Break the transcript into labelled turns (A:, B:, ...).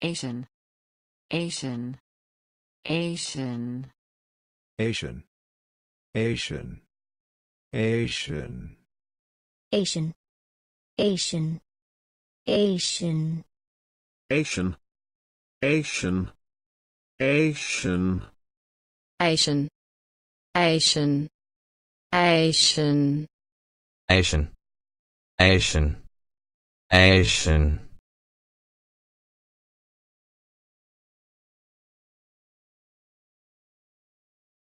A: Asian Asian Asian Asian Asian Asian Asian Asian Asian Asian Asian Asian Asian Asian Asian Asian Asian Asian